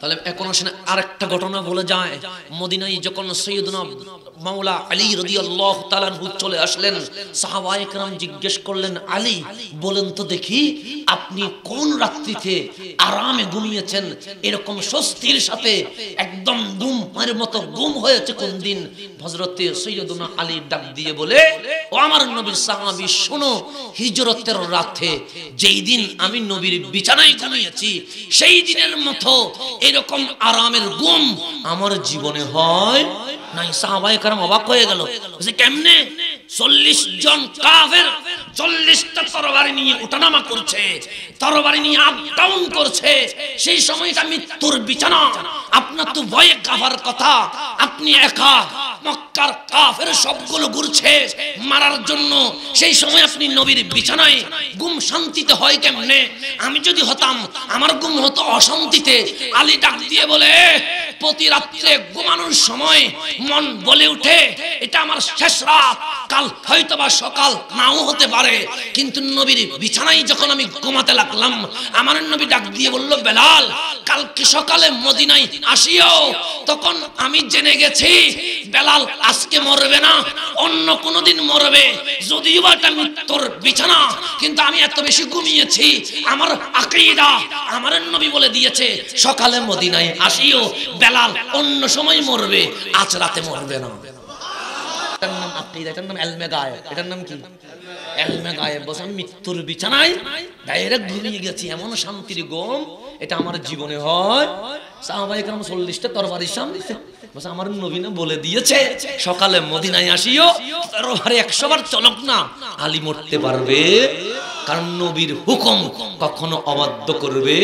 তাহলে এখন আসেন আরেকটা ঘটনা বলে যায় মদিনাই যখন সৈয়দনা মাওলা আলী রদি আল্লাহ তালানহু চলে আসলেন সাহাবায়করাম জিজ্ঞেস করলেন আলী বলেন তো দেখি আপনি কোন রাত্রিতে আরামে ঘুমিয়েছেন এরকম স্বস্তির সাথে একদম গুম গুমের মতো গুম হয়েছে কোন দিন হজরতে সৈয়দনা আলী ডাক দিয়ে বলে ও আমার নবীর সাহাবি শোনো হিজরতের রাতে যেই দিন আমি নবীর বিছানায় ঘুমিয়েছি সেই দিনের মতো এরকম আরামের গুম আমার জীবনে হয় নাই সাহাবাই কারণ অবাক হয়ে গেল কেমনে চল্লিশ জন কাফের চল্লিশটা তরবারি নিয়ে উঠানামা করছে তরবারি নিয়ে আপ ডাউন করছে সেই সময়টা মৃত্যুর বিছানা আপনার তো ভয়ে কাভার কথা আপনি একা মক্কার কাফের সবগুলো গুরছে মারার জন্য সেই সময় আপনি নবীর বিছানায় গুম শান্তিতে হয় কেমনে আমি যদি হতাম আমার গুম হতো অশান্তিতে আলী ডাক দিয়ে বলে প্রতি রাত্রে ঘুমানোর সময় মন বলে উঠে এটা আমার শেষ রাত কাল হয়তো বা সকাল নাও হতে পারে কিন্তু নবীর বিছানায় যখন আমি ঘুমাতে লাগলাম আমার নবী ডাক দিয়ে বলল বেলাল কালকে সকালে মদিনায় আসিও তখন আমি জেনে গেছি বেলাল বেলাল আজকে মরবে না অন্য কোনোদিন মরবে যদিও বা এটা মৃত্যুর বিছানা কিন্তু আমি এত বেশি ঘুমিয়েছি আমার আকীদা আমার নবী বলে দিয়েছে সকালে মদিনায় আসিও বেলাল অন্য সময় মরবে আজ রাতে মরবে না এটা আমার জীবনে হয় সাহাবাহিক চল্লিশটা তরবারির সামনে বলছে আমার নবীনা বলে দিয়েছে সকালে মদিনায় আসিও আরে একশো বার চলক না আলী মরতে পারবে কারণ নবীর হুকম কখনো অবাধ্য করবে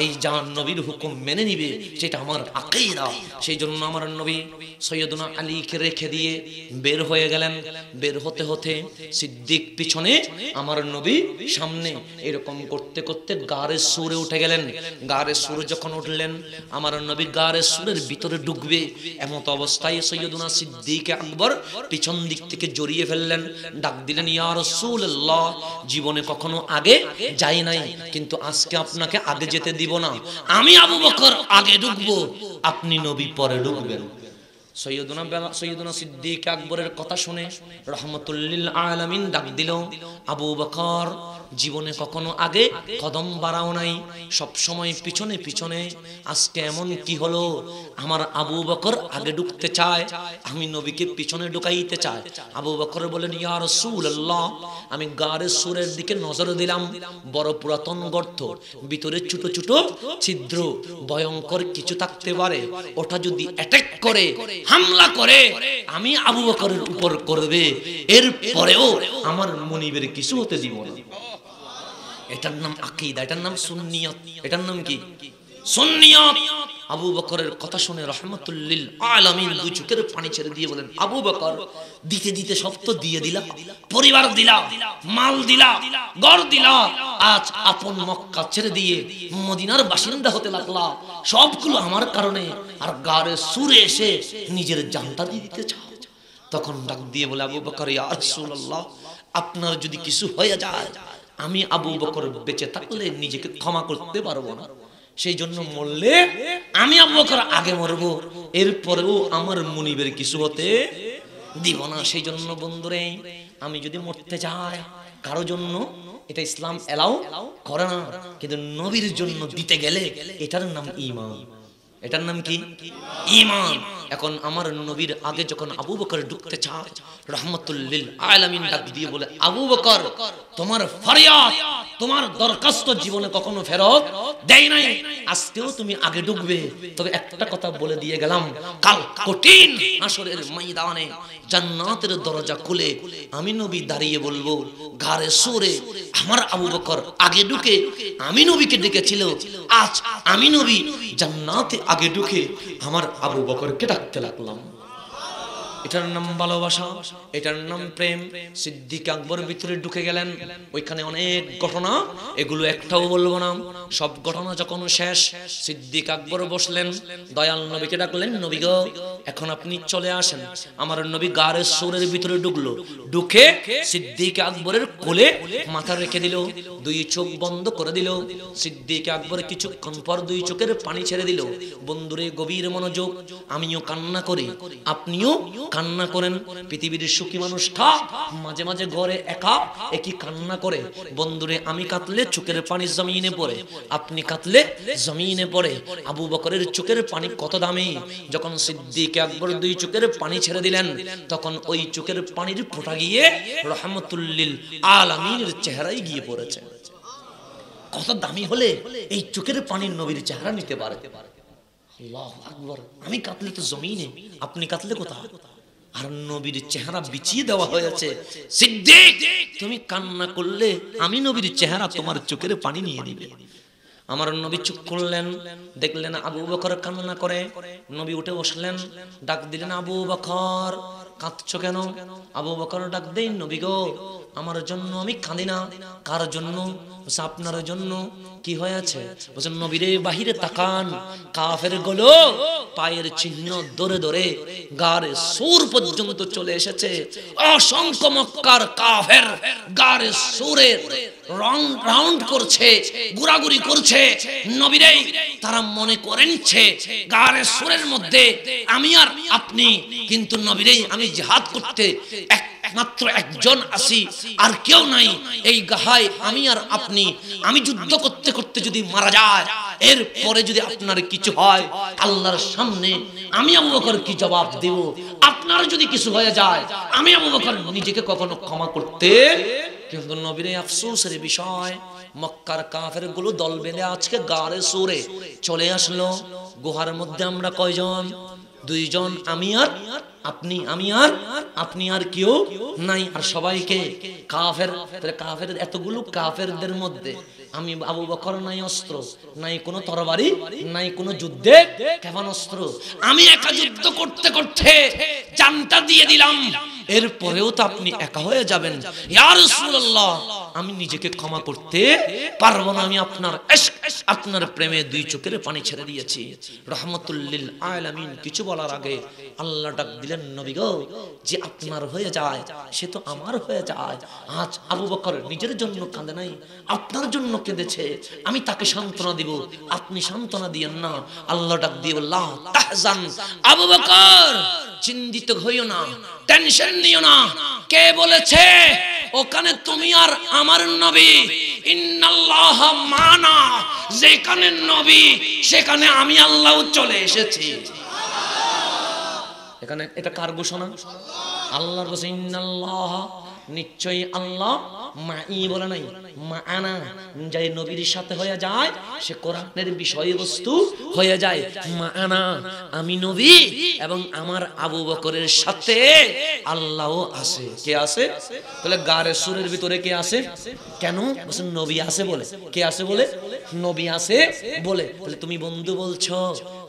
এই যার নবীর হুকুম মেনে নিবে সেটা আমার আকেইরা সেই জন্য আমার নবী সৈয়দনা আলীকে রেখে দিয়ে বের হয়ে গেলেন বের হতে হতে সিদ্দিক পিছনে আমার নবী সামনে এরকম করতে করতে গাড়ে সুরে উঠে গেলেন গাড়ে সুরে যখন উঠলেন আমার নবী গাড়ে সুরের ভিতরে ঢুকবে এমত অবস্থায় সৈয়দনা সিদ্দিক আকবর পিছন দিক থেকে জড়িয়ে ফেললেন ডাক দিলেন ইয়ার রাসূলুল্লাহ জীবনে কখনো আগে যাই নাই কিন্তু আজকে আপনাকে আগে যেতে দিব না আমি আবু বকর আগে ঢুকবো আপনি নবী পরে ঢুকবেন সৈয়দনা সৈয়দনা সিদ্দিক আকবরের কথা শুনে রহমতুল্লিল আলমিন ডাক দিল আবু বকর জীবনে কখনো আগে কদম বাড়াও নাই সবসময় পিছনে পিছনে আজকে এমন কি হলো আমার আবু বকর আগে ঢুকতে চায় আমি নবীকে পিছনে ঢুকাইতে চায় আবু বকর বলেন ইয়া আল্লাহ আমি গাড়ে সুরের দিকে নজর দিলাম বড় পুরাতন গর্ত ভিতরে ছোট ছোট ছিদ্র ভয়ঙ্কর কিছু থাকতে পারে ওটা যদি অ্যাটাক করে হামলা করে আমি আবু বকরের উপর করবে এর পরেও আমার মনিবের কিছু হতে দিব না এটার নাম আকিদা এটার নাম সুন্নিয়ত এটার নাম কি সুন্নিয়ত আবু বকরের কথা শুনে রহমতুল্লিল আলামিন দুই চোখের পানি ছেড়ে দিয়ে বলেন আবু বকর দিতে দিতে সব দিয়ে দিলা পরিবার দিলা মাল দিলা ঘর দিলা আজ আপন মক্কা ছেড়ে দিয়ে মদিনার বাসিন্দা হতে লাগলা সবগুলো আমার কারণে আর গারে সুরে এসে নিজের জানটা দিয়ে দিতে চাও তখন ডাক দিয়ে বলে আবু বকর ইয়া রাসূলুল্লাহ আপনার যদি কিছু হয়ে যায় আমি আবু বকর বেঁচে থাকলে নিজেকে ক্ষমা করতে পারবো না সেই জন্য মরলে আমি আবু বকর আগে মরবো এরপরেও আমার মনিবের কিছু হতে দিব না সেই জন্য বন্ধুরে আমি যদি মরতে যাই কারো জন্য এটা ইসলাম এলাও করে না কিন্তু নবীর জন্য দিতে গেলে এটার নাম ইমাম এটার নাম কি ইমান এখন আমার নবীর আগে যখন আবু বকর ঢুকতে চায় রহমতুল্লিল আলামিন ডাক দিয়ে বলে আবু বকর তোমার ফরিয়াদ তোমার দরখাস্ত জীবনে কখনো ফেরত দেয় নাই আজকেও তুমি আগে ডুববে তবে একটা কথা বলে দিয়ে গেলাম কাল কঠিন আসরের ময়দানে জান্নাতের দরজা খুলে আমি নবী দাঁড়িয়ে বলবো ঘরে সুরে আমার আবু বকর আগে ঢুকে আমি নবীকে ডেকেছিল আজ আমি নবী জান্নাতে আগে ঢুকে আমার আবু বকরকে ডাকতে লাগলাম এটার নাম ভালোবাসা এটার নাম প্রেম সিদ্দিক আকবর ভিতরে ঢুকে গেলেন ওইখানে অনেক ঘটনা এগুলো একটাও বলবো না সব ঘটনা যখন শেষ সিদ্দিক আকবর বসলেন দয়াল নবীকে ডাকলেন নবী এখন আপনি চলে আসেন আমার নবী গাড়ের সুরের ভিতরে ঢুকলো ঢুকে সিদ্দিক আকবরের কোলে মাথা রেখে দিল দুই চোখ বন্ধ করে দিল সিদ্দিক আকবর কিছুক্ষণ পর দুই চোখের পানি ছেড়ে দিল বন্ধুরে গভীর মনোযোগ আমিও কান্না করি আপনিও কান্না করেন পৃথিবীর সুখী মানুষটা মাঝে মাঝে ঘরে একা একই কান্না করে বন্ধুরে আমি কাতলে চোখের পানি জমিনে পড়ে আপনি কাতলে জমিনে পড়ে আবু বকরের চোখের পানি কত দামি যখন সিদ্দিক আকবর দুই চোখের পানি ছেড়ে দিলেন তখন ওই চোখের পানির ফোটা গিয়ে রহমতুল্লিল আলামিনের চেহারায় গিয়ে পড়েছে কত দামি হলে এই চোখের পানির নবীর চেহারা নিতে পারে আমি কাতলে তো জমিনে আপনি কাতলে কোথায় আর নবীর চেহারা বিছিয়ে দেওয়া হয়েছে সিদ্দিক তুমি কান্না করলে আমি নবীর চেহারা তোমার চোখের পানি নিয়ে নিবে আমার নবী চুপ করলেন দেখলেন আবু বকর কান্না করে নবী উঠে বসলেন ডাক দিলেন আবু বকর কাঁদছ কেন আবু বকর ডাক দেই নবী গো আমার জন্য আমি কাঁদি না কার জন্য আপনার জন্য কি হয়ে আছে বলছেন নবীরে বাহিরে তাকান কাফের গলো পায়ের চিহ্ন ধরে ধরে গারে সুর পর্যন্ত চলে এসেছে অসংখ্য মক্কার কাফের গারে সুরে রং রাউন্ড করছে গুড়াগুড়ি করছে নবীরে তারা মনে করেনছে গারে সুরের মধ্যে আমি আর আপনি কিন্তু নবীরে আমি জিহাদ করতে এক একমাত্র একজন আসি আর কেউ নাই এই গাহায় আমি আর আপনি আমি যুদ্ধ করতে করতে যদি মারা যায় এর পরে যদি আপনার কিছু হয় আল্লাহর সামনে আমি আবু বকর কি জবাব দেব আপনার যদি কিছু হয়ে যায় আমি আবু বকর নিজেকে কখনো ক্ষমা করতে কিন্তু নবীর আফসোসের বিষয় মক্কার কাফের গুলো দল বেঁধে আজকে গাড়ে সরে চলে আসলো গুহার মধ্যে আমরা কয়জন দুইজন আমি আর আপনি আমি আর আপনি আর কেউ নাই আর সবাইকে কাফের কাফের এতগুলো কাফেরদের মধ্যে আমি আবু বকর নাই অস্ত্র নাই কোনো তরবারি নাই কোনো যুদ্ধে কেমন অস্ত্র আমি একা যুদ্ধ করতে করতে জানটা দিয়ে দিলাম এরপরেও তো আপনি একা হয়ে যাবেন ইয়া রাসূলুল্লাহ আমি নিজেকে ক্ষমা করতে পারবো না আমি আপনার আপনার প্রেমে দুই চোখের পানি ছেড়ে দিয়েছি রহমতুল্লিল আমিন কিছু বলার আগে আল্লাহ ডাক দিলেন নবী গো যে আপনার হয়ে যায় সে তো আমার হয়ে যায় আজ আবু বকর নিজের জন্য কাঁদে নাই আপনার জন্য কেঁদেছে আমি তাকে সান্ত্বনা দিব আপনি সান্ত্বনা দিয়েন না আল্লাহ ডাক দিয়ে বললাম তাহজান আবু বকর চিন্তিত হইও না টেনশন নিও না কে বলেছে ওখানে তুমি আর আমার নবী ইন্নাল্লাহ মানা যেখানে নবী সেখানে আমি আল্লাহ চলে এসেছি এখানে এটা কার ঘোষণা আল্লাহর কাছে ইন্নাল্লাহ নিশ্চয়ই আল্লাহ মা ই বলে নাই মা আনা যাই নবীর সাথে হয়ে যায় সে কোরআনের বিষয়বস্তু হয়ে যায় মা আনা আমি নবী এবং আমার আবু বকরের সাথে আল্লাহও আছে কে আছে তাহলে গারে সুরের ভিতরে কে আছে কেন বলছেন নবী আছে বলে কে আছে বলে নবী আছে বলে তাহলে তুমি বন্ধু বলছো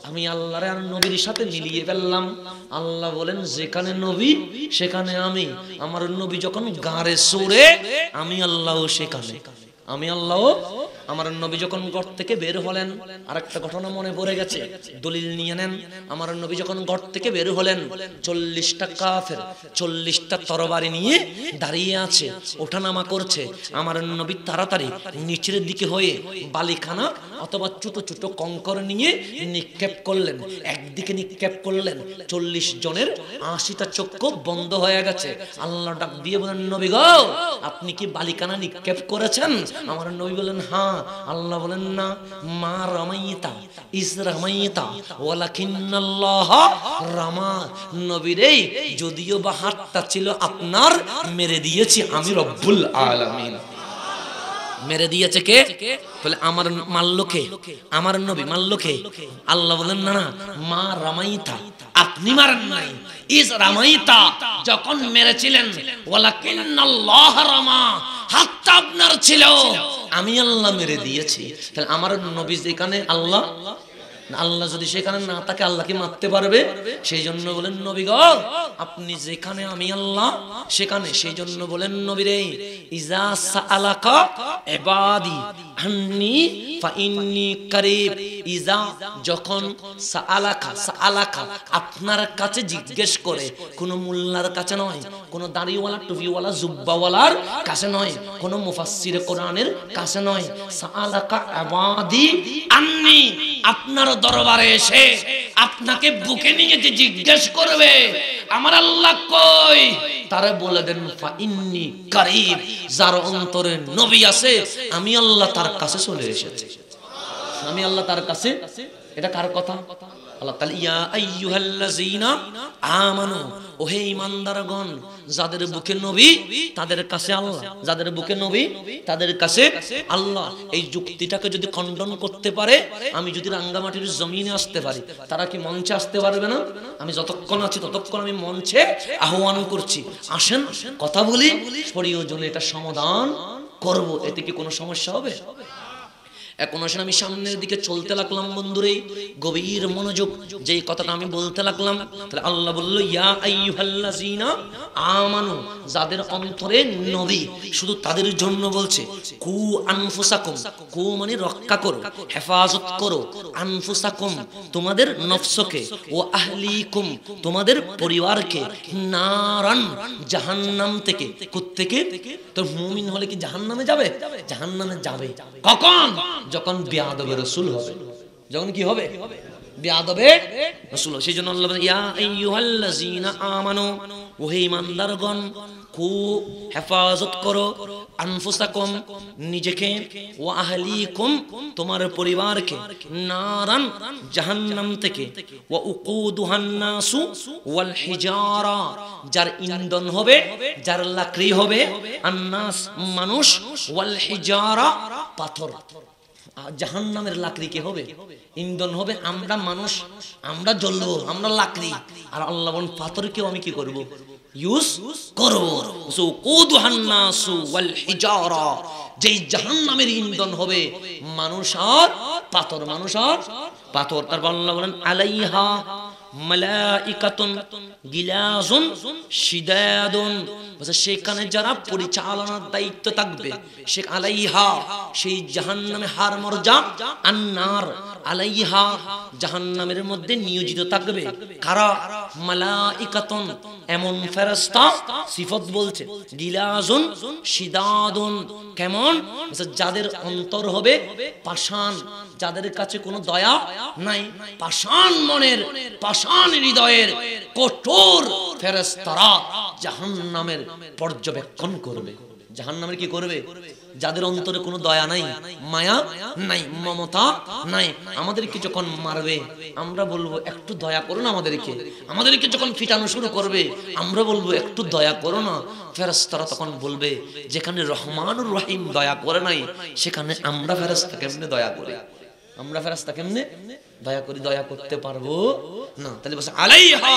আমি আল্লাহরে আর নবীর সাথে মিলিয়ে ফেললাম আল্লাহ বলেন যেখানে নবী সেখানে আমি আমার নবী যখন গাড়ে সরে আমি আল্লাহ সেখানে আমি আল্লাহ আমার নবী যখন ঘর থেকে বের হলেন আর একটা ঘটনা মনে পড়ে গেছে দলিল নিয়ে নেন আমার নবী যখন ঘর থেকে বের হলেন চল্লিশটা কাফের চল্লিশটা তরবারি নিয়ে দাঁড়িয়ে আছে ওঠানামা করছে আমার নবী তাড়াতাড়ি নিচের দিকে হয়ে বালিখানা অথবা ছোট ছোট কঙ্কর নিয়ে নিক্ষেপ করলেন একদিকে নিক্ষেপ করলেন চল্লিশ জনের আশিটা চক্ষু বন্ধ হয়ে গেছে আল্লাহ ডাক দিয়ে বলেন নবী গো আপনি কি বালিকানা নিক্ষেপ করেছেন আমার নবী বলেন হ্যাঁ আল্লাহ বলেন না মা রামাইতা ইস রামাইতা ওয়ালাকিন্নাল্লাহ রামা নবীরে যদিও বা হাতটা ছিল আপনার মেরে দিয়েছি আমি রব্বুল আলামিন মেরে দিয়েছে কে তাহলে আমার মাল্লকে আমার নবী মাল্লকে আল্লাহ বলেন না না মা রামাইতা আপনি মারেন নাই ইস রামাইতা যখন মেরেছিলেন ওয়ালাকিন আল্লাহ রামা হাতটা আপনার ছিল আমি আল্লাহ মেরে দিয়েছি তাহলে আমার নবী যেখানে আল্লাহ আল্লাহ যদি সেখানে না তাকে আল্লাহকে মারতে পারবে সেই জন্য বলেন নবী নবীগণ আপনি যেখানে আমি আল্লাহ সেখানে সেই জন্য বলেন নবীরে ইজা সালাকা এবাদি আননি ফাইন্নি কারিব ইজা যখন সাআলাকা সাআলাকা আপনার কাছে জিজ্ঞেস করে কোন মোল্লার কাছে নয় কোন দাড়িওয়ালা টুপিওয়ালা জুব্বাওয়ালার কাছে নয় কোন মুফাসসির কোরআনের কাছে নয় সাআলাকা আবাদি আননি আপনার দরবারে এসে আপনাকে বুকে নিয়ে যে জিজ্ঞেস করবে আমার আল্লাহ কই তারা বলে দেন ফাইন্নি কারিব যার অন্তরে নবী আছে আমি আল্লাহ তার কাছে চলে এসেছে আমি আল্লাহ তার কাছে এটা কার কথা এই যুক্তিটাকে যদি করতে পারে আমি যদি রাঙ্গামাটির জমিনে আসতে পারি তারা কি মঞ্চে আসতে পারবে না আমি যতক্ষণ আছি ততক্ষণ আমি মঞ্চে আহ্বান করছি আসেন কথা বলি শরীয় এটা সমাধান করব এতে কি কোনো সমস্যা হবে এখন আসলে আমি সামনের দিকে চলতে লাগলাম বন্ধুরে গভীর মনোযোগ যে কথাটা আমি বলতে লাগলাম তাহলে আল্লাহ বলল ইয়া আইয়ুহাল্লাযিনা আমানু যাদের অন্তরে নবী শুধু তাদের জন্য বলছে কু আনফুসাকুম কু মানে রক্ষা করো হেফাজত করো আনফুসাকুম তোমাদের নফসকে ও আহলিকুম তোমাদের পরিবারকে নারান জাহান্নাম থেকে কোত্থেকে তোর মুমিন হলে কি জাহান্নামে যাবে জাহান্নামে যাবে কখন যখন বেয়াদবে রসুল হবে যখন কি হবে রসুল সেই জন্য আল্লাহ ইয়া আইয়ুহাল্লাযীনা আমানু ওহে ইমানদারগণ হেফাজত করো আনফুসাকুম নিজেকে ও আহলিকুম তোমার পরিবারকে নারান জাহান্নাম থেকে উকুদুহান নাসু ওয়াল হিজারা যার ইন্ধন হবে যার লাকড়ি হবে আন্নাস মানুষ ওয়াল হিজারা পাথর জাহান নামের লাকড়ি কে হবে ইন্ধন হবে আমরা মানুষ আমরা জ্বলব আমরা লাকড়ি আর আল্লাহ বলেন পাথরকেও আমি কি করব ইউজ করব সু কুদহান্নাসু ওয়াল হিজারা যেই জাহান নামের ইন্ধন হবে মানুষ আর পাথর মানুষ আর পাথর তারপর আল্লাহ বলেন আলাইহা মালাইকাতুন গিলাজুন শিদাদুন বলছে সেখানে যারা পরিচালনার দায়িত্ব থাকবে সে আলাইহা সেই জাহান্নামে হার মরজা আন্নার আলাইহা জাহান্নামের মধ্যে নিয়োজিত থাকবে কারা মালাইকাতন এমন ফেরেশতা সিফাত বলছে গিলাজুন শিদাদুন কেমন আচ্ছা, যাদের অন্তর হবে পাষাণ যাদের কাছে কোনো দয়া নাই পাষাণ মনের পাষাণ হৃদয়ের কঠোর ফেরেশতারা জাহান্নামের পর্যবেক্ষণ করবে জাহান্নামের কি করবে যাদের অন্তরে কোনো দয়া নাই মায়া নাই মমতা নাই আমাদেরকে যখন মারবে আমরা বলবো একটু দয়া করো না আমাদেরকে আমাদেরকে যখন ফিটানো শুরু করবে আমরা বলবো একটু দয়া করো না ফেরাস্তারা তখন বলবে যেখানে রহমান রহিম দয়া করে নাই সেখানে আমরা ফেরাস্তা কেমনে দয়া করি আমরা ফেরাস্তা কেমনে দয়া করি দয়া করতে পারবো না তাহলে বসে আলাইহা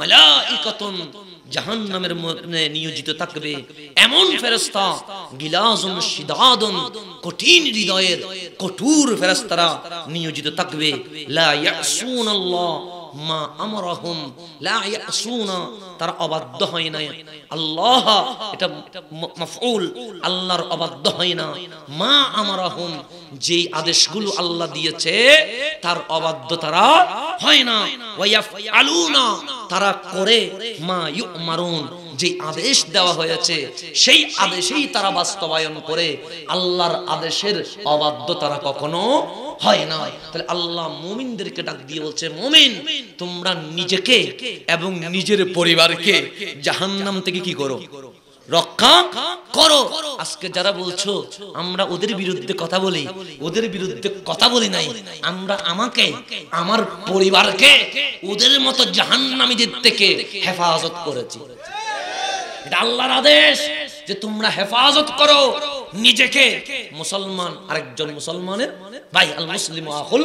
মালাইকাতুন জাহান্নামের মধ্যে নিয়োজিত থাকবে এমন ফেরেশতা গিলাজুন শিদাদুন কঠিন হৃদয়ের কঠোর ফেরেশতারা নিয়োজিত থাকবে লা ইয়াসুনাল্লাহ মা আমরহম লা ইয়াসুনা তারা অবাধ্য হয় না আল্লাহ এটা মাফউল আল্লাহর অবাধ্য হয় না মা আমরহম যেই আদেশগুলো আল্লাহ দিয়েছে তার অবাধ্য তারা হয় না ওয়াইয়াফআলুনা তারা করে মা মারুন যে আদেশ দেওয়া হয়েছে সেই আদেশেই তারা বাস্তবায়ন করে আল্লাহর আদেশের অবাধ্য তারা কখনো হয় না তাহলে আল্লাহ মুমিনদেরকে ডাক দিয়ে বলছে মুমিন তোমরা নিজেকে এবং নিজের পরিবারকে জাহান নাম থেকে কি করো রক্ষা করো আজকে যারা বলছো আমরা ওদের বিরুদ্ধে কথা বলি ওদের বিরুদ্ধে কথা বলি নাই আমরা আমাকে আমার পরিবারকে ওদের মতো জাহান্নামীদের থেকে হেফাজত করেছি এটা আল্লাহর আদেশ যে তোমরা হেফাজত করো নিজেকে মুসলমান আরেকজন মুসলমানের ভাই আল মুসলিম আহুল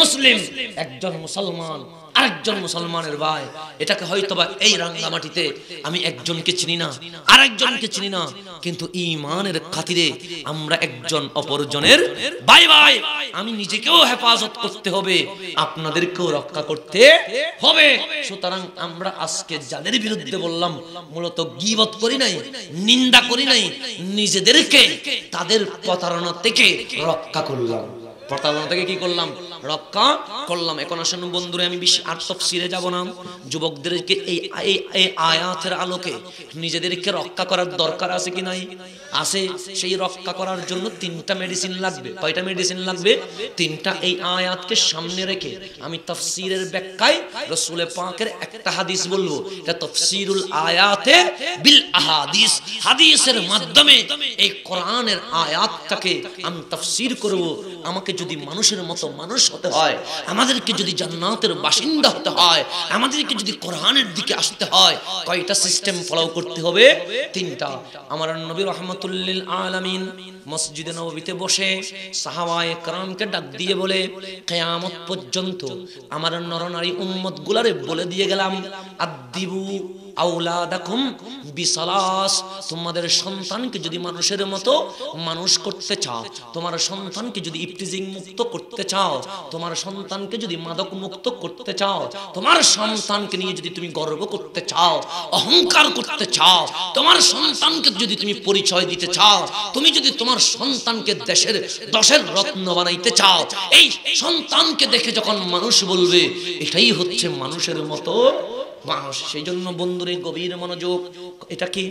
মুসলিম একজন মুসলমান আরেকজন মুসলমানের ভাই এটাকে হয়তো বা এই রাঙ্গামাটিতে আমি একজনকে চিনি না আরেকজনকে চিনি না কিন্তু ইমানের খাতিরে আমরা একজন অপরজনের ভাই ভাই আমি নিজেকেও হেফাজত করতে হবে আপনাদেরকেও রক্ষা করতে হবে সুতরাং আমরা আজকে যাদের বিরুদ্ধে বললাম মূলত গিবত করি নাই নিন্দা করি নাই নিজেদেরকে তাদের প্রতারণা থেকে রক্ষা করলাম প্রতারণা থেকে কি করলাম রক্ষা করলাম এখন আসেন বন্ধুরে আমি বেশি আর তফসিরে যাব না যুবকদেরকে এই আয়াতের আলোকে নিজেদেরকে রক্ষা করার দরকার আছে কি নাই আছে সেই রক্ষা করার জন্য তিনটা মেডিসিন লাগবে কয়টা মেডিসিন লাগবে তিনটা এই আয়াতকে সামনে রেখে আমি তফসিরের ব্যাখ্যায় রসুলে পাকের একটা হাদিস বলবো এটা তফসিরুল আয়াতে বিল আহাদিস হাদিসের মাধ্যমে এই কোরআনের আয়াতটাকে আমি তফসির করব আমাকে যদি মানুষের মতো মানুষ হতে হয় আমাদেরকে যদি জান্নাতের বাসিন্দা হতে হয় আমাদেরকে যদি কোরআনের দিকে আসতে হয় কয়টা সিস্টেম ফলো করতে হবে তিনটা আমার নবী রহমতুল্লিল আলামিন মসজিদে নবীতে বসে সাহাবায়ে কারামকে ডাক দিয়ে বলে কেয়ামত পর্যন্ত আমার নরনারী উম্মত গুলারে বলে দিয়ে গেলাম আদিবু আউলাদাকুম বিসালাস তোমাদের সন্তানকে যদি মানুষের মতো মানুষ করতে চাও তোমার সন্তানকে যদি ইফটিজিং মুক্ত করতে চাও তোমার সন্তানকে যদি মাদক মুক্ত করতে চাও তোমার সন্তানকে নিয়ে যদি তুমি গর্ব করতে চাও অহংকার করতে চাও তোমার সন্তানকে যদি তুমি পরিচয় দিতে চাও তুমি যদি তোমার তোমার সন্তানকে দেশের দশের রত্ন বানাইতে চাও এই সন্তানকে দেখে যখন মানুষ বলবে এটাই হচ্ছে মানুষের মতো মানুষ সেই জন্য বন্ধুরে গভীর মনোযোগ এটা কি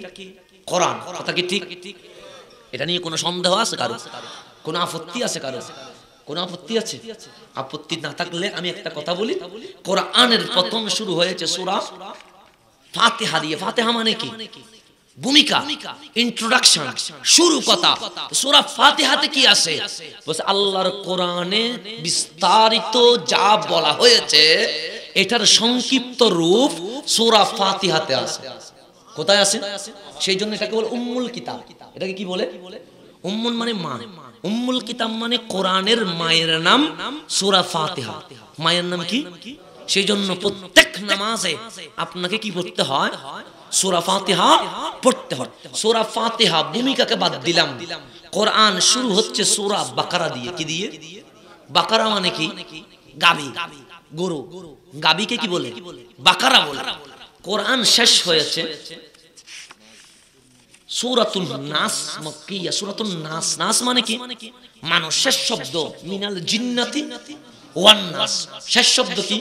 করান কথা কি ঠিক এটা নিয়ে কোনো সন্দেহ আছে কারো কোনো আপত্তি আছে কারো কোন আপত্তি আছে আপত্তি না থাকলে আমি একটা কথা বলি কোরআনের প্রথম শুরু হয়েছে সুরা ফাতেহা দিয়ে ফাতেহা মানে কি ভূমিকা ইন্ট্রোডাকশন শুরু কথা সূরা ফাতিহাতে কি আছে বলছে আল্লাহর কোরআনে বিস্তারিত যা বলা হয়েছে এটার সংক্ষিপ্ত রূপ সূরা ফাতিহাতে আছে কোথায় আছে সেই জন্য এটাকে বলে উম্মুল কিতাব এটাকে কি বলে উম্মুল মানে মা উম্মুল কিতাব মানে কোরআনের মায়ের নাম সুরা ফাতিহা মায়ের নাম কি সেই জন্য প্রত্যেক নামাজে আপনাকে কি পড়তে হয় সুরা ফাতিহা পড়তে হয় সুরা ফাতিহা ভূমিকাকে বাদ দিলাম কোরআন শুরু হচ্ছে সুরা বাকারা দিয়ে কি দিয়ে বাকারা মানে কি গাবি গরু গাবিকে কি বলে বাকারা বলে কোরআন শেষ হয়েছে সূরাতুল নাস মক্কিয়া সূরাতুল নাস নাস মানে কি মানুষ শেষ শব্দ মিনাল জিন্নাতি ওয়ান নাস শেষ শব্দ কি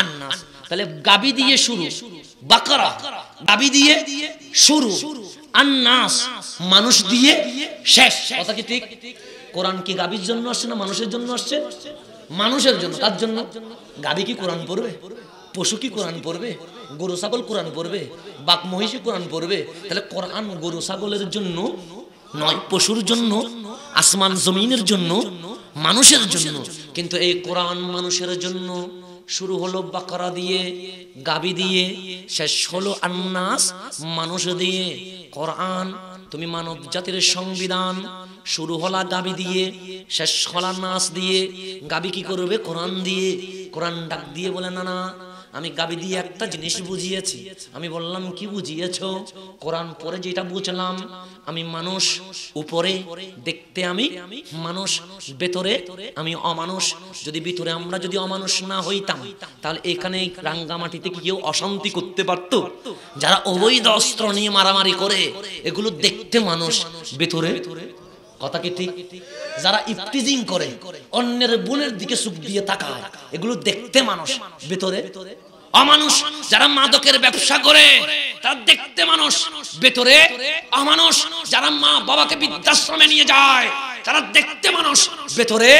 আন্নাস তাহলে গাবি দিয়ে শুরু বাকারা গাবি দিয়ে শুরু আন্নাস মানুষ দিয়ে শেষ কথা কি ঠিক কোরআন কি গাবির জন্য আসছে না মানুষের জন্য আসছে মানুষের জন্য তার জন্য গাবি কি কোরআন পড়বে পশু কি কোরআন পড়বে গরু ছাগল কোরআন পড়বে বাক মহিষী কোরআন পড়বে তাহলে কোরআন গরু ছাগলের জন্য নয় পশুর জন্য আসমান জমিনের জন্য মানুষের জন্য কিন্তু এই কোরআন মানুষের জন্য শুরু হলো বাকরা দিয়ে গাবি দিয়ে শেষ হলো আন্নাস মানুষ দিয়ে কোরআন তুমি মানব জাতির সংবিধান শুরু হলা গাবি দিয়ে শেষ হলা নাচ দিয়ে গাবি কি করবে কোরআন দিয়ে কোরআন ডাক দিয়ে বলে না না আমি গাবি দিয়ে একটা জিনিস বুঝিয়েছি আমি বললাম কি বুঝিয়েছ কোরআন পরে যেটা বুঝলাম আমি মানুষ উপরে দেখতে আমি মানুষ ভেতরে আমি অমানুষ যদি ভিতরে আমরা যদি অমানুষ না হইতাম তাহলে এখানে রাঙ্গামাটিতে কি কেউ অশান্তি করতে পারত যারা অবৈধ অস্ত্র নিয়ে মারামারি করে এগুলো দেখতে মানুষ ভেতরে কথা কি ঠিক যারা ইফতিজিং করে অন্যের বোনের দিকে চুপ দিয়ে তাকায় এগুলো দেখতে মানুষ ভেতরে অমানুষ যারা মাদকের ব্যবসা করে তারা দেখতে মানুষ ভেতরে অমানুষ যারা মা বাবাকে বৃদ্ধাশ্রমে নিয়ে যায় তারা দেখতে মানুষ ভেতরে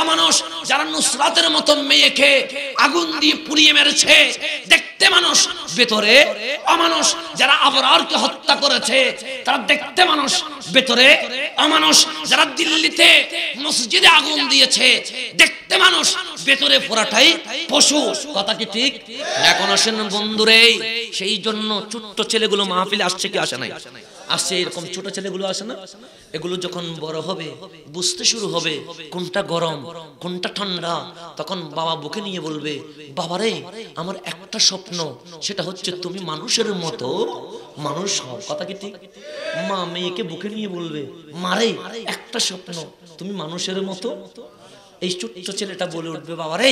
অমানুষ যারা নুসরাতের মতো মেয়েকে আগুন দিয়ে পুড়িয়ে মেরেছে দেখতে মানুষ ভেতরে অমানুষ যারা আবরারকে হত্যা করেছে তারা দেখতে মানুষ ভেতরে অমানুষ যারা দিল্লিতে মসজিদে আগুন দিয়েছে দেখতে মানুষ ভেতরে ফোরাটাই পশু কথা কি ঠিক এখন আসেন বন্ধুরে সেই জন্য ছোট্ট ছেলেগুলো মাহফিলে আসছে কি আসে নাই আসছে এরকম ছোট ছেলেগুলো আসে না এগুলো যখন বড় হবে বুঝতে শুরু হবে কোনটা গরম কোনটা ঠান্ডা তখন বাবা বুকে নিয়ে বলবে বাবারে আমার একটা স্বপ্ন সেটা হচ্ছে তুমি মানুষের মতো মানুষ হও কথা কি ঠিক মা মেয়েকে বুকে নিয়ে বলবে মারে একটা স্বপ্ন তুমি মানুষের মতো এই ছোট্ট ছেলেটা বলে উঠবে বাবারে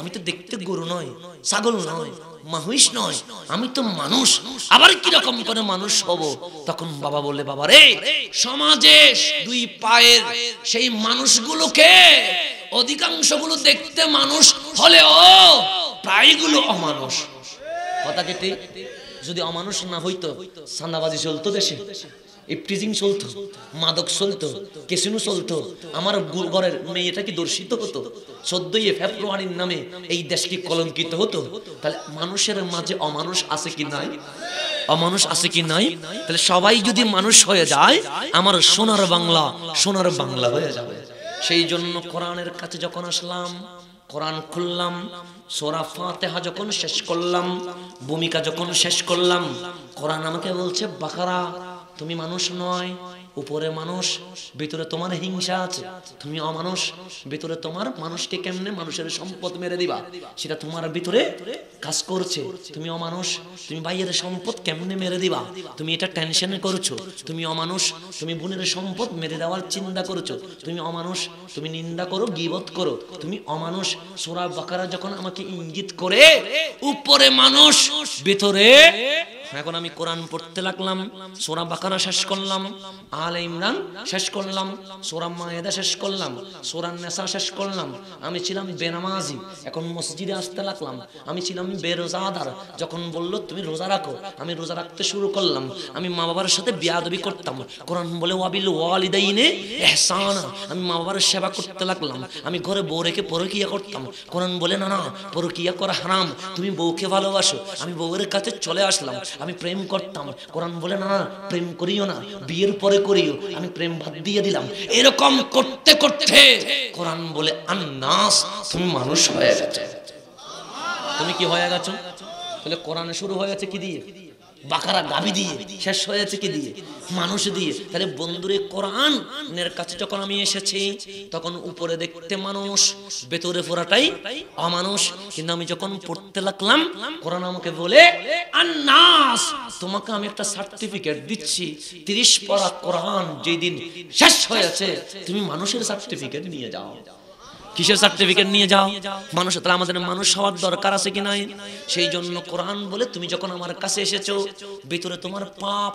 আমি তো দেখতে গরু নয় ছাগল নয় মহিষ নয় আমি তো মানুষ আবার কিরকম করে মানুষ হব তখন বাবা বলে বাবা রে সমাজে দুই পায়ের সেই মানুষগুলোকে অধিকাংশগুলো দেখতে মানুষ হলেও প্রায়গুলো অমানুষ কথা কেটে যদি অমানুষ না হইতো সান্দাবাজি চলতো দেশে ইপটিজিং চলতো মাদক চলতো কেসিনো চলতো আমার ঘরের কি দর্শিত হতো চোদ্দই ফেব্রুয়ারির নামে এই দেশকে কলঙ্কিত হতো তাহলে মানুষের মাঝে অমানুষ আছে কি নাই অমানুষ আছে কি নাই তাহলে সবাই যদি মানুষ হয়ে যায় আমার সোনার বাংলা সোনার বাংলা হয়ে যাবে সেই জন্য কোরআনের কাছে যখন আসলাম কোরআন খুললাম সোরা ফাতেহা যখন শেষ করলাম ভূমিকা যখন শেষ করলাম কোরআন আমাকে বলছে বাকারা তুমি মানুষ নয় উপরে মানুষ ভিতরে তোমার হিংসা আছে তুমি অমানুষ ভিতরে তোমার মানুষকে কেমনে মানুষের সম্পদ মেরে দিবা সেটা তোমার ভিতরে কাজ করছে তুমি অমানুষ তুমি ভাইয়ের সম্পদ কেমনে মেরে দিবা তুমি এটা টেনশন করছো তুমি অমানুষ তুমি বোনের সম্পদ মেরে দেওয়ার চিন্তা করছো তুমি অমানুষ তুমি নিন্দা করো গিবত করো তুমি অমানুষ সোরা বাকারা যখন আমাকে ইঙ্গিত করে উপরে মানুষ ভিতরে এখন আমি কোরআন পড়তে লাগলাম সোরা বাকারা শেষ করলাম আল ইমরান শেষ করলাম সোরা মায়েদা শেষ করলাম সোরা নেশা শেষ করলাম আমি ছিলাম বেনামাজি এখন মসজিদে আসতে লাগলাম আমি ছিলাম বেরোজাদার যখন বলল তুমি রোজা রাখো আমি রোজা রাখতে শুরু করলাম আমি মা বাবার সাথে বিয়াদবি করতাম কোরআন বলে ওয়াবিল ওয়ালিদাইনে এহসানা আমি মা বাবার সেবা করতে লাগলাম আমি ঘরে বউ রেখে পরকিয়া করতাম কোরআন বলে না না পরকিয়া করা হারাম তুমি বউকে ভালোবাসো আমি বউয়ের কাছে চলে আসলাম আমি প্রেম করতাম কোরআন বলে না প্রেম করিও না বিয়ের পরে করিও আমি প্রেম ভাত দিয়ে দিলাম এরকম করতে করতে কোরআন বলে আন্নাস তুমি মানুষ হয়ে গেছে তুমি কি হয়ে গেছো তাহলে কোরআনে শুরু হয়ে গেছে কি দিয়ে বাকারা গাবি দিয়ে শেষ হয়েছে কি দিয়ে মানুষ দিয়ে তাহলে বন্ধুরে কোরআনের কাছে যখন আমি এসেছি তখন উপরে দেখতে মানুষ ভেতরে পড়াটাই অমানুষ কিন্তু আমি যখন পড়তে লাগলাম কোরআন আমাকে বলে আন্নাস তোমাকে আমি একটা সার্টিফিকেট দিচ্ছি তিরিশ পড়া কোরআন যেদিন শেষ হয়েছে তুমি মানুষের সার্টিফিকেট নিয়ে যাও কিসের সার্টিফিকেট নিয়ে যাও মানুষ তাহলে আমাদের মানুষ হওয়ার দরকার আছে কি নাই সেই জন্য কোরআন বলে তুমি যখন আমার কাছে এসেছো ভিতরে তোমার পাপ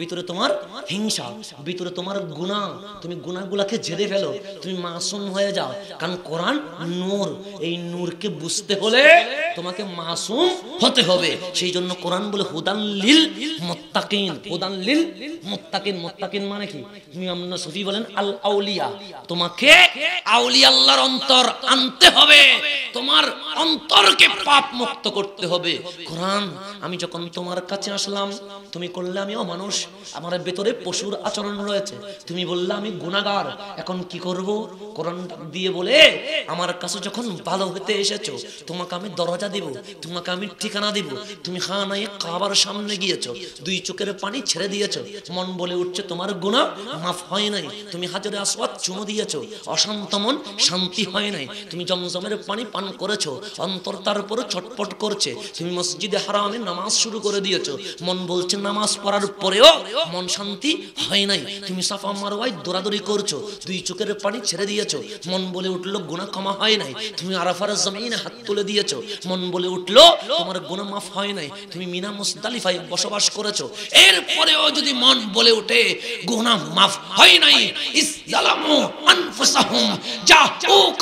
ভিতরে তোমার হিংসা ভিতরে তোমার গুণা তুমি গুণাগুলাকে জেদে ফেলো তুমি মাসুম হয়ে যাও কারণ কোরআন নূর এই নূরকে বুঝতে হলে তোমাকে মাসুম হতে হবে সেই জন্য কোরআন বলে হুদান লিল মুত্তাকিন হুদান লিল মুত্তাকিন মুত্তাকিন মানে কি মিয়ামনা সুফি বলেন আল আউলিয়া তোমাকে আউলিয়া আল্লাহর অন্তর আনতে হবে তোমার অন্তরকে পাপ মুক্ত করতে হবে কোরআন আমি যখন তোমার কাছে আসলাম তুমি করলে আমি অমানুষ আমার ভেতরে পশুর আচরণ রয়েছে তুমি বললে আমি গুণাগার এখন কি করব কোরআন দিয়ে বলে আমার কাছে যখন ভালো হতে এসেছো তোমাকে আমি দরজা দেব তোমাকে আমি ঠিকানা দেব তুমি খানায় কাবার সামনে গিয়েছো দুই চোখের পানি ছেড়ে দিয়েছো মন বলে উঠছে তোমার গুণা মাফ হয় নাই তুমি হাজারে আসওয়াত চুমো দিয়েছো অশান্ত মন শান্তি হয় নাই তুমি জমজমের পানি পান করেছো অন্তর তার উপরে ছটপট করছে তুমি মসজিদে হারামে নামাজ শুরু করে দিয়েছো মন বলছে নামাজ পড়ার পরেও মন শান্তি হয় নাই তুমি সাফা মারোয়াই দৌড়াদৌড়ি করছো দুই চোখের পানি ছেড়ে দিয়েছো মন বলে উঠলো গুণা ক্ষমা হয় নাই তুমি আরাফার জমিনে হাত তুলে দিয়েছো মন বলে উঠলো তোমার গুণা মাফ হয় নাই তুমি মিনা মুস্তালিফায় বসবাস করেছো এরপরেও যদি মন বলে উঠে গুণা মাফ হয় নাই ইসলামু আনফুসাহুম যা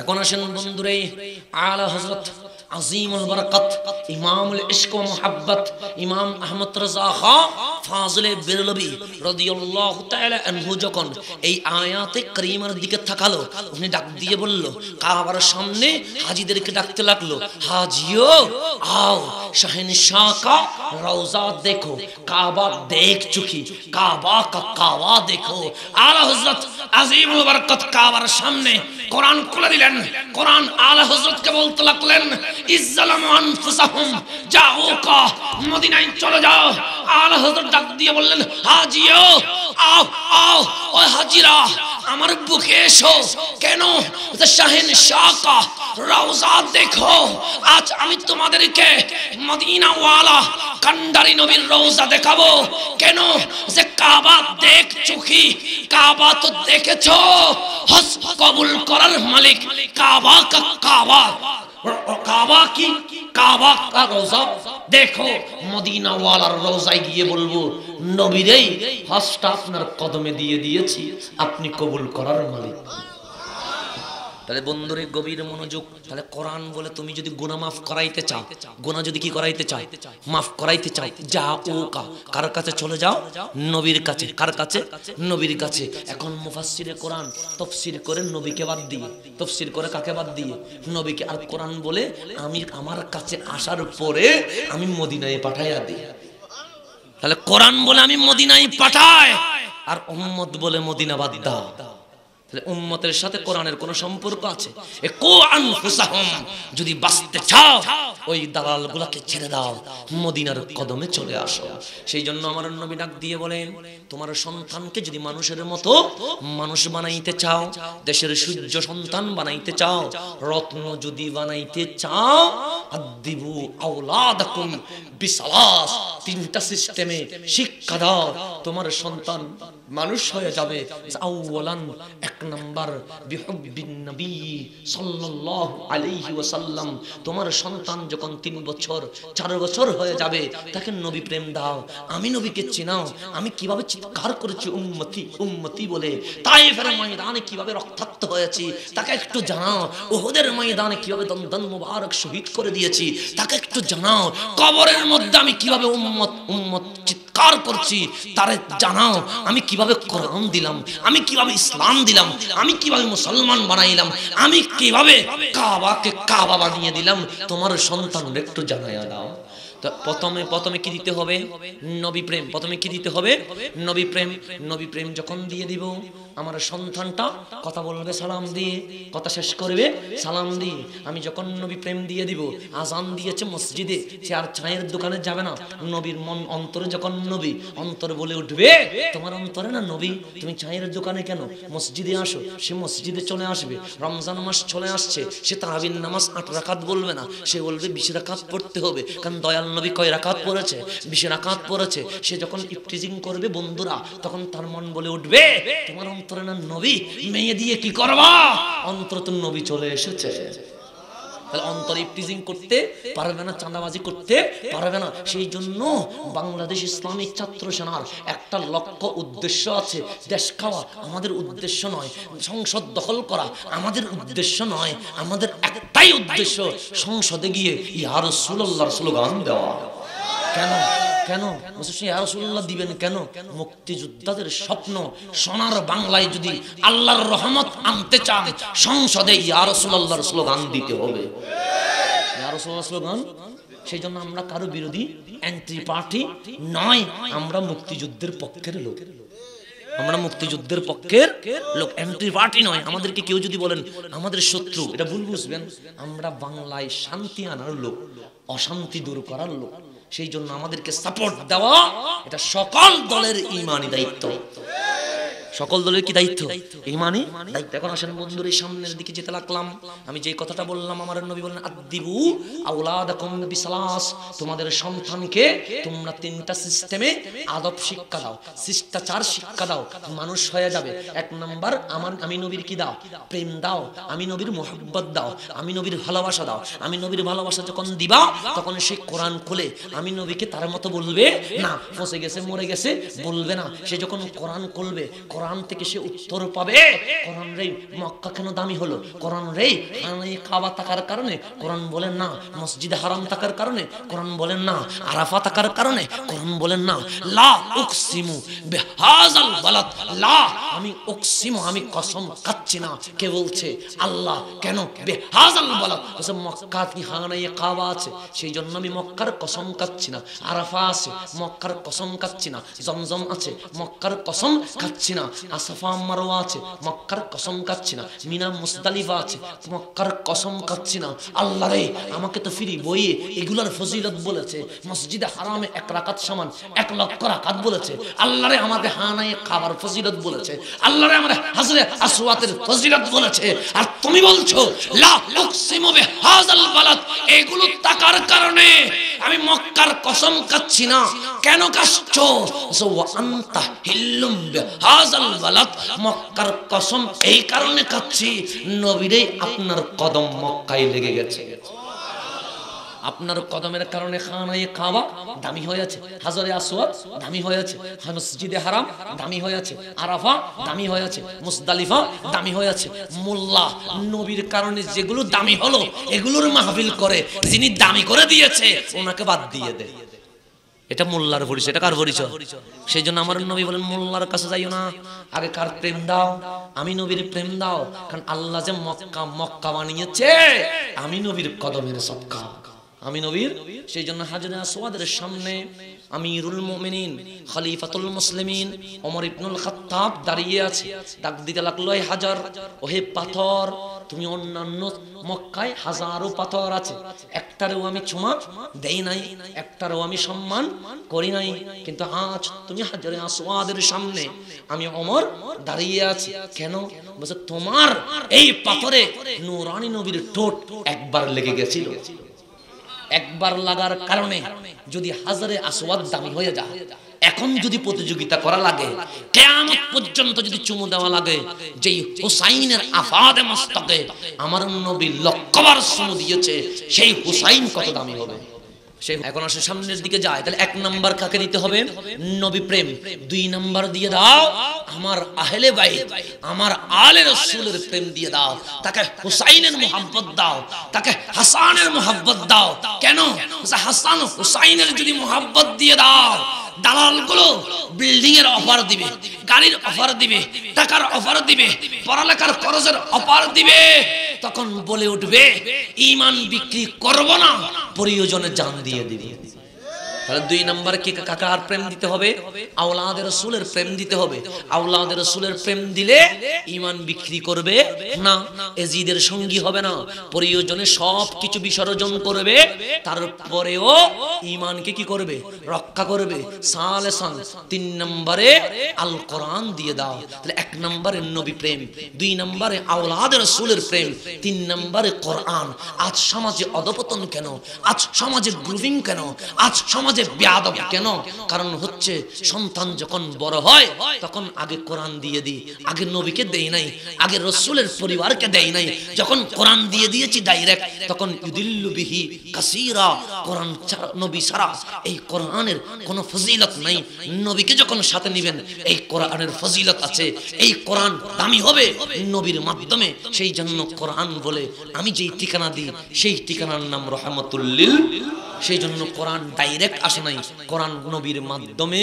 এখন আসেন বন্ধুরে আলা হজরত আজিমুল বরকত ইমামুল ইশক ও মুহাববত ইমাম আহমদ রাজা খান ফাজলে বেরলবি রদিয়াল্লাহু তাআলা আনহু যখন এই আয়াতে কারীমার দিকে তাকালো উনি ডাক দিয়ে বলল কাবার সামনে হাজীদেরকে ডাকতে লাগলো হাজিও आओ शहनशाह का रोजा देखो काबा देख चुकी काबा का कावा देखो आला हजरत আজিম বরকত কাবার সামনে কোরআন খুলে দিলেন কোরআন আলা হযরতকে বলতে লাগলেন ইজ্জালামু আনফুসাহুম যাও কা মদিনায় চলে যাও আলা হযরত ডাক দিয়ে বললেন হাজিও আও আও ও হাজিরা আমার বুকে এসো কেন শাহিন শাকা রওজা দেখো আজ আমি তোমাদেরকে মদিনাওয়ালা কান্ডারি নবীর রওজা দেখাবো কেন যে কাবা দেখ চুকি কাবা তো দেখেছো হস কবুল করার মালিক কাবা কাবা কাবা কি দেখো গিয়ে বলবো আপনার কদমে দিয়ে দিয়েছি আপনি কবুল করার মালিক তাহলে বন্ধুরে গভীর মনোযোগ তাহলে কোরআন বলে তুমি যদি গুনা মাফ করাইতে চাও গুনা যদি কি করাইতে চাও মাফ করাইতে চাও যা ও কা কার কাছে চলে যাও নবীর কাছে কার কাছে নবীর কাছে এখন মুফাসসিরে কোরআন তাফসীর করে নবীকে বাদ দিয়ে তাফসীর করে কাকে বাদ দিয়ে নবীকে আর কোরআন বলে আমি আমার কাছে আসার পরে আমি মদিনায় পাঠাইয়া দিই তাহলে কোরআন বলে আমি মদিনায় পাঠায় আর উম্মত বলে মদিনা বাদ দাও তাহলে উম্মতের সাথে কোরআনের কোন সম্পর্ক আছে যদি বাঁচতে চাও ওই দালাল গুলাকে ছেড়ে দাও মদিনার কদমে চলে আসো সেই জন্য আমার নবী ডাক দিয়ে বলেন তোমার সন্তানকে যদি মানুষের মতো মানুষ বানাইতে চাও দেশের সূর্য সন্তান বানাইতে চাও রত্ন যদি বানাইতে চাও আদিবু আওলাদাকুম বিসালাস তিনটা সিস্টেমে শিক্ষা দাও তোমার সন্তান মানুষ হয়ে যাবে এক নম্বর তোমার সন্তান যখন তিন বছর চার বছর হয়ে যাবে তাকে নবী প্রেম দাও আমি নবীকে চিনাও আমি কিভাবে চিৎকার করেছি উন্মতি উন্মতি বলে তাই ফেরা ময়দানে কিভাবে রক্তাক্ত হয়েছি তাকে একটু জানাও ওহদের ময়দানে কিভাবে দন্দন মুবারক শহীদ করে দিয়েছি তাকে একটু জানাও কবরের মধ্যে আমি কিভাবে উম্মত উম্মত চিৎকার চিৎকার করছি তারে জানাও আমি কিভাবে কোরআন দিলাম আমি কিভাবে ইসলাম দিলাম আমি কিভাবে মুসলমান বানাইলাম আমি কিভাবে কাবাকে কাবা বানিয়ে দিলাম তোমার সন্তান একটু জানাইয়া দাও প্রথমে প্রথমে কি দিতে হবে নবী প্রেম প্রথমে কি দিতে হবে নবী প্রেম নবী প্রেম যখন দিয়ে দিব আমার সন্তানটা কথা বলবে সালাম দিয়ে কথা শেষ করবে সালাম দিয়ে আমি যখন নবী প্রেম দিয়ে দিব আজান দিয়েছে মসজিদে সে আর চায়ের দোকানে যাবে না নবীর মন অন্তরে যখন নবী অন্তর বলে উঠবে তোমার অন্তরে না নবী তুমি চায়ের দোকানে কেন মসজিদে আসো সে মসজিদে চলে আসবে রমজান মাস চলে আসছে সে তাহাবিন নামাজ আট রাখাত বলবে না সে বলবে বিশ রাখাত পড়তে হবে কারণ দয়াল নবী কয় রাকাত পড়েছে বিশ রাকাত পড়েছে সে যখন ইফটিজিং করবে বন্ধুরা তখন তার মন বলে উঠবে তোমার অন্তর অন্তরে না নবী মেয়ে দিয়ে কি করবা অন্তর তো নবী চলে এসেছে একটা লক্ষ্য উদ্দেশ্য আছে দেশ খাওয়া আমাদের উদ্দেশ্য নয় সংসদ দখল করা আমাদের উদ্দেশ্য নয় আমাদের একটাই উদ্দেশ্য সংসদে গিয়ে ইহার সুলল্লার স্লোগান দেওয়া কেন কেন দিবেন কেন মুক্তিযোদ্ধাদের স্বপ্ন সোনার বাংলায় যদি আল্লাহর রহমত আনতে চান সংসদে ইয়ারসুল্লাহর স্লোগান দিতে হবে স্লোগান সেই জন্য আমরা কারো বিরোধী অ্যান্টি পার্টি নয় আমরা মুক্তিযুদ্ধের পক্ষের লোক আমরা মুক্তিযুদ্ধের পক্ষের লোক এন্ট্রি পার্টি নয় আমাদেরকে কেউ যদি বলেন আমাদের শত্রু এটা ভুল বুঝবেন আমরা বাংলায় শান্তি আনার লোক অশান্তি দূর করার লোক সেই জন্য আমাদেরকে সাপোর্ট দেওয়া এটা সকল দলের ইমানি দায়িত্ব সকল দলের কি দায়িত্ব এই মানে দায়িত্ব এখন আসেন বন্ধুর সামনের দিকে যেতে লাগলাম আমি যে কথাটা বললাম আমার নবী বলেন আদিবু আউলাদাকুম বিসালাস তোমাদের সন্তানকে তোমরা তিনটা সিস্টেমে আদব শিক্ষা দাও শিষ্টাচার শিক্ষা দাও মানুষ হয়ে যাবে এক নাম্বার আমার আমি নবীর কি দাও প্রেম দাও আমি নবীর মোহাম্মত দাও আমি নবীর ভালোবাসা দাও আমি নবীর ভালোবাসা যখন দিবা তখন সে কোরআন খুলে আমি নবীকে তার মতো বলবে না ফসে গেছে মরে গেছে বলবে না সে যখন কোরআন খুলবে কোরআন থেকে সে উত্তর পাবে কোরআন রে মক্কা কেন দামি হলো কোরআন রে কাবা থাকার কারণে কোরআন বলেন না মসজিদ হারাম থাকার কারণে কোরআন বলেন না আরাফা থাকার কারণে কোরআন বলেন না লা উকসিমু বিহাজাল বালাদ লা আমি উকসিমু আমি কসম খাচ্ছি না কে বলছে আল্লাহ কেন বিহাজাল বালাদ বলছে মক্কা কি হানাই কাবা আছে সেই জন্য আমি মক্কার কসম খাচ্ছি না আরাফা আছে মক্কার কসম খাচ্ছি না জমজম আছে মক্কার কসম খাচ্ছি না আর সাফা মারোয়া আছে মক্কার কসম কাচ্ছি না মিনা মুস্তালিফা আছে মক্কার কসম কাচ্ছি না আল্লাহ রে আমাকে তো ফিরি বইয়ে এগুলার ফজিলত বলেছে মসজিদে হারামে এক রাকাত সমান এক লক্ষ রাকাত বলেছে আল্লাহ রে আমাকে হানায় খাবার ফজিলত বলেছে আল্লাহ রে আমার হাজরে আসওয়াতের ফজিলত বলেছে আর তুমি বলছো লা উকসিমু বিহাযাল বালাদ এগুলো টাকার কারণে আমি মক্কার কসম কাচ্ছি না কেন কাচ্ছ আন্তা হিল্লুম বালাত মক্কার কসম এই কারণে কাচ্ছি নবীরে আপনার কদম মক্কায় লেগে গেছে আপনার কদমের কারণে খানায় খাওয়া দামি হয়ে আছে হাজারে আসওয়াদ দামি হয়ে আছে মসজিদে হারাম দামি হয়ে আছে আরাফা দামি হয়ে আছে মুসদালিফা দামি হয়ে আছে মোল্লা নবীর কারণে যেগুলো দামি হলো এগুলোর মাহফিল করে যিনি দামি করে দিয়েছে ওনাকে বাদ দিয়ে দেয় এটা মোল্লার পরিচয় এটা কার পরিচয় সেই জন্য আমার নবী বলেন মোল্লার কাছে যাইও না আগে কার প্রেম দাও আমি নবীর প্রেম দাও কারণ আল্লাহ যে মক্কা মক্কা বানিয়েছে আমি নবীর কদমের সবকা আমি নবীর সেই জন্য হাজরে আসওয়াদের সামনে আমিরুল মুমিনিন খলিফাতুল মুসলিমিন ওমর ইবনুল খাত্তাব দাঁড়িয়ে আছে ডাক দিতে লাগলো এই হাজার ওহে পাথর তুমি অন্যান্য মক্কায় হাজারো পাথর আছে আমি দেই নাই একটারও আমি সম্মান করি নাই কিন্তু আজ তুমি হাজারে আসওয়াদের সামনে আমি অমর দাঁড়িয়ে আছি কেন বলছে তোমার এই পাথরে নুরানি নবীর ঠোঁট একবার লেগে গেছিল একবার লাগার কারণে যদি হাজারে আসওয়াদ দামি হয়ে যায় এখন যদি প্রতিযোগিতা করা লাগে কেয়ামত পর্যন্ত যদি চুমু দেওয়া লাগে যে হুসাইনের আফাদে মস্তকে আমার নবী লক্ষবার চুমু দিয়েছে সেই হুসাইন কত দামি হবে সামনের দিকে যায় তাহলে এক নাম্বার কাকে দিতে হবে নবী প্রেম দুই নম্বর দিয়ে দাও আমার আহলে বাই আমার আলে রসুলের প্রেম দিয়ে দাও তাকে হুসাইনের মোহাব্বত দাও তাকে হাসানের মোহাব্বত দাও কেন হাসান হুসাইনের যদি মোহাব্বত দিয়ে দাও দালালগুলো বিল্ডিং এর অফার দিবে গাড়ির অফার দিবে টাকার অফার দিবে পড়ালেখার খরচের অফার দিবে তখন বলে উঠবে ইমান বিক্রি করব না প্রয়োজনে জান দিয়ে দিবে দুই নাম্বার কি কাকার প্রেম দিতে হবে আওলাদের রসুলের প্রেম দিতে হবে আওলাদের রসুলের প্রেম দিলে ইমান বিক্রি করবে না এজিদের সঙ্গী হবে না প্রয়োজনে সব কিছু বিসর্জন করবে তারপরেও ইমানকে কি করবে রক্ষা করবে সালে সাল তিন নম্বরে আল কোরআন দিয়ে দাও তাহলে এক নম্বরে নবী প্রেম দুই নম্বরে আওলাদের রসুলের প্রেম তিন নম্বরে কোরআন আজ সমাজে অধপতন কেন আজ সমাজে গ্রুভিং কেন আজ সমাজে সমাজে বেয়াদব কেন কারণ হচ্ছে সন্তান যখন বড় হয় তখন আগে কোরআন দিয়ে দিই আগে নবীকে দেই নাই আগে রসুলের পরিবারকে দেই নাই যখন কোরআন দিয়ে দিয়েছি ডাইরেক্ট তখন ইদিল্লুবিহি কাসিরা কাসীরা কোরআন নবী সারা এই কোরআনের কোনো ফজিলত নাই নবীকে যখন সাথে নেবেন এই কোরআনের ফজিলত আছে এই কোরআন দামি হবে নবীর মাধ্যমে সেই জন্য কোরআন বলে আমি যেই ঠিকানা দিই সেই ঠিকানার নাম রহমতুল্লিল সেই জন্য কোরআন ডাইরেক্ট আসে নাই কোরআন নবীর মাধ্যমে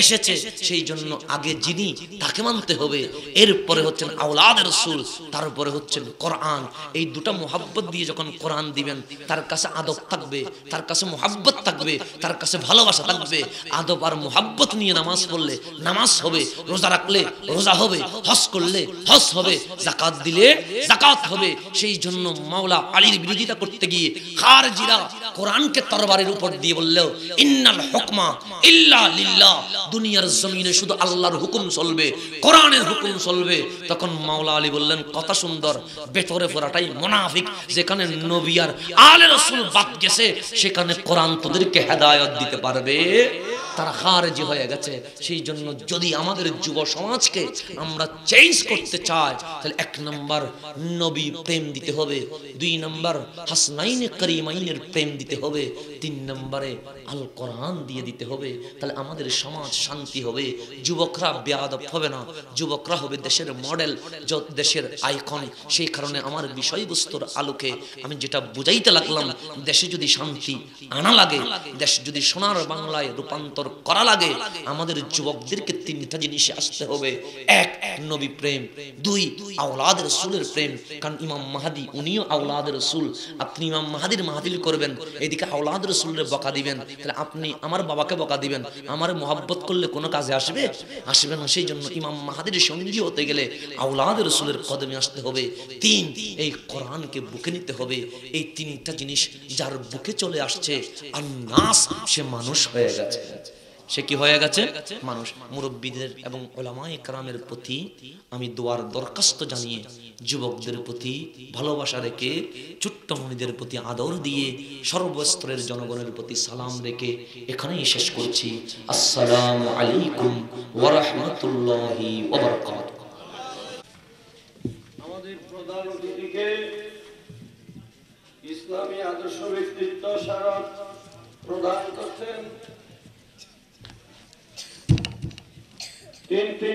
এসেছে সেই জন্য আগে যিনি তাকে মানতে হবে এরপরে হচ্ছেন আওলাদের রসুল তারপরে হচ্ছেন কোরআন এই দুটা মোহাব্বত দিয়ে যখন কোরআন দিবেন তার কাছে আদব থাকবে তার কাছে মোহাব্বত থাকবে তার কাছে ভালোবাসা থাকবে আদব আর মোহাব্বত নিয়ে নামাজ পড়লে নামাজ হবে রোজা রাখলে রোজা হবে হস করলে হস হবে জাকাত দিলে জাকাত হবে সেই জন্য মাওলা আলীর বিরোধিতা করতে গিয়ে খারজিরা কোরআনকে তরবারের উপর দিয়ে বললেও ইন্নাল হুকমা ইল্লা লিল্লাহ দুনিয়ার জমিনে শুধু আল্লাহর হুকুম চলবে কোরআনের হুকুম চলবে তখন মাওলা আলী বললেন কত সুন্দর বেতরে পড়াটাই মুনাফিক যেখানে নবী আর আলে রাসূল বাদ গেছে সেখানে কোরআন তোদেরকে হেদায়েত দিতে পারবে তারা খারেজি হয়ে গেছে সেই জন্য যদি আমাদের যুব সমাজকে আমরা চেঞ্জ করতে চাই তাহলে এক নম্বর নবী প্রেম দিতে হবে দুই নম্বর হাসনাইনে করিমাইনের প্রেম দিতে হবে তিন নম্বরে আল কোরআন দিয়ে দিতে হবে তাহলে আমাদের সমাজ শান্তি হবে যুবকরা বেয়াদব হবে না যুবকরা হবে দেশের মডেল দেশের আইকন সেই কারণে আমার বিষয়বস্তুর আলোকে আমি যেটা বুঝাইতে লাগলাম দেশে যদি শান্তি আনা লাগে দেশ যদি সোনার বাংলায় রূপান্তর করা লাগে আমাদের যুবকদেরকে তিনটা জিনিসে আসতে হবে এক নবী প্রেম দুই আওলাদের রসুলের প্রেম কারণ ইমাম মাহাদি উনিও আওলাদের রসুল আপনি ইমাম মাহাদির মাহাদিল করবেন এদিকে আওলাদ রসুলের বকা দিবেন তাহলে আপনি আমার বাবাকে বকা দিবেন আমার মোহাব্বত করলে কোনো কাজে আসবে আসবে না সেই জন্য ইমাম মাহাদির সঙ্গী হতে গেলে আওলাদ রসুলের কদমে আসতে হবে তিন এই কোরআনকে বুকে নিতে হবে এই তিনটা জিনিস যার বুকে চলে আসছে আর নাস সে মানুষ হয়ে গেছে সে কি হয়ে গেছে মানুষ মুরব্বীদের এবং ওলামায় কারামের প্রতি আমি দোয়ার দরখাস্ত জানিয়ে যুবকদের প্রতি ভালোবাসা রেখে ছোট্ট মনিদের প্রতি আদর দিয়ে সর্বস্তরের জনগণের প্রতি সালাম রেখে এখানেই শেষ করছি আসসালামু আলাইকুম ওরহমতুল্লাহি ইসলামী আদর্শ ব্যক্তিত্ব সারা প্রদান করছেন Ele tem